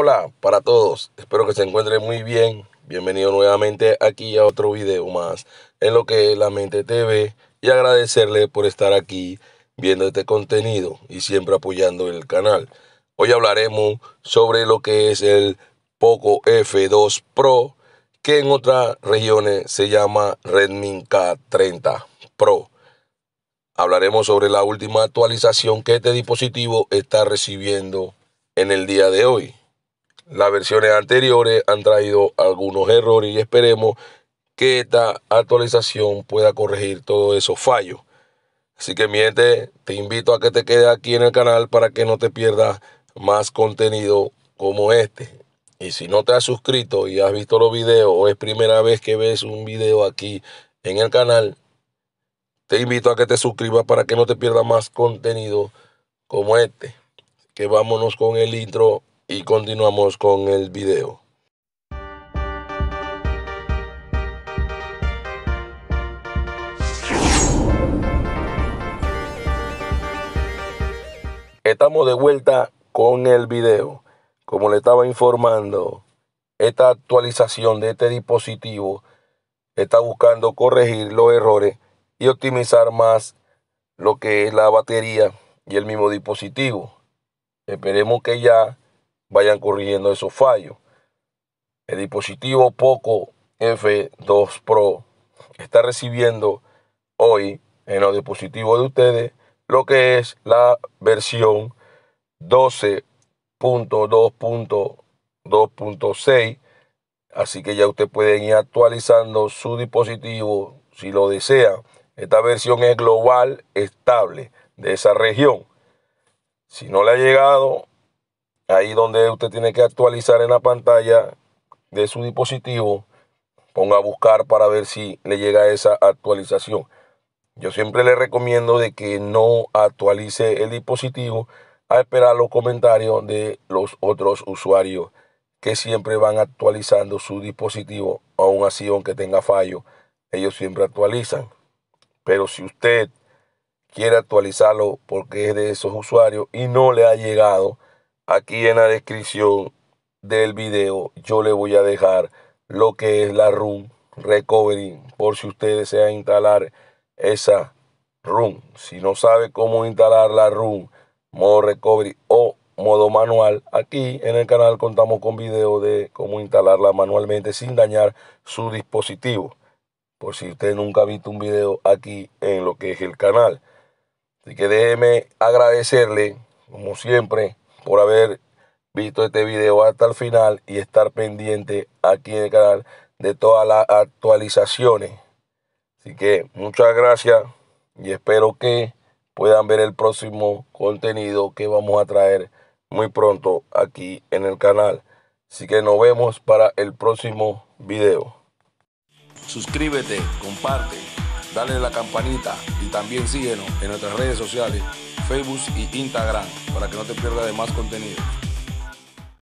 Hola para todos, espero que se encuentren muy bien. Bienvenido nuevamente aquí a otro video más en lo que es la mente TV y agradecerle por estar aquí viendo este contenido y siempre apoyando el canal. Hoy hablaremos sobre lo que es el Poco F2 Pro que en otras regiones se llama Redmi K30 Pro. Hablaremos sobre la última actualización que este dispositivo está recibiendo en el día de hoy. Las versiones anteriores han traído algunos errores y esperemos que esta actualización pueda corregir todos esos fallos. Así que miente, te invito a que te quedes aquí en el canal para que no te pierdas más contenido como este. Y si no te has suscrito y has visto los videos o es primera vez que ves un video aquí en el canal, te invito a que te suscribas para que no te pierdas más contenido como este. que vámonos con el intro y continuamos con el video. Estamos de vuelta con el video. Como le estaba informando, esta actualización de este dispositivo está buscando corregir los errores y optimizar más lo que es la batería y el mismo dispositivo. Esperemos que ya vayan corrigiendo esos fallos. El dispositivo Poco F2 Pro está recibiendo hoy en los dispositivos de ustedes lo que es la versión 12.2.2.6. Así que ya ustedes pueden ir actualizando su dispositivo si lo desea Esta versión es global estable de esa región. Si no le ha llegado, ahí donde usted tiene que actualizar en la pantalla de su dispositivo, ponga a buscar para ver si le llega esa actualización. Yo siempre le recomiendo de que no actualice el dispositivo a esperar los comentarios de los otros usuarios que siempre van actualizando su dispositivo, aun así aunque tenga fallo, ellos siempre actualizan. Pero si usted quiere actualizarlo porque es de esos usuarios y no le ha llegado, Aquí en la descripción del video yo le voy a dejar lo que es la room recovery por si usted desea instalar esa room. Si no sabe cómo instalar la room, modo recovery o modo manual, aquí en el canal contamos con video de cómo instalarla manualmente sin dañar su dispositivo. Por si usted nunca ha visto un video aquí en lo que es el canal. Así que déjeme agradecerle, como siempre, por haber visto este video hasta el final y estar pendiente aquí en el canal de todas las actualizaciones. Así que muchas gracias y espero que puedan ver el próximo contenido que vamos a traer muy pronto aquí en el canal. Así que nos vemos para el próximo video. Suscríbete, comparte, dale la campanita y también síguenos en nuestras redes sociales Facebook y Instagram para que no te pierdas de más contenido.